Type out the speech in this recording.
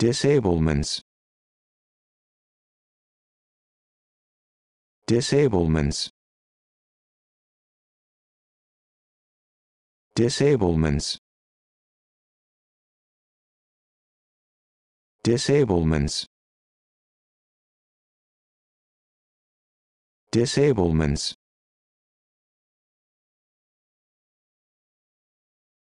disablements disablements disablements disablements disablements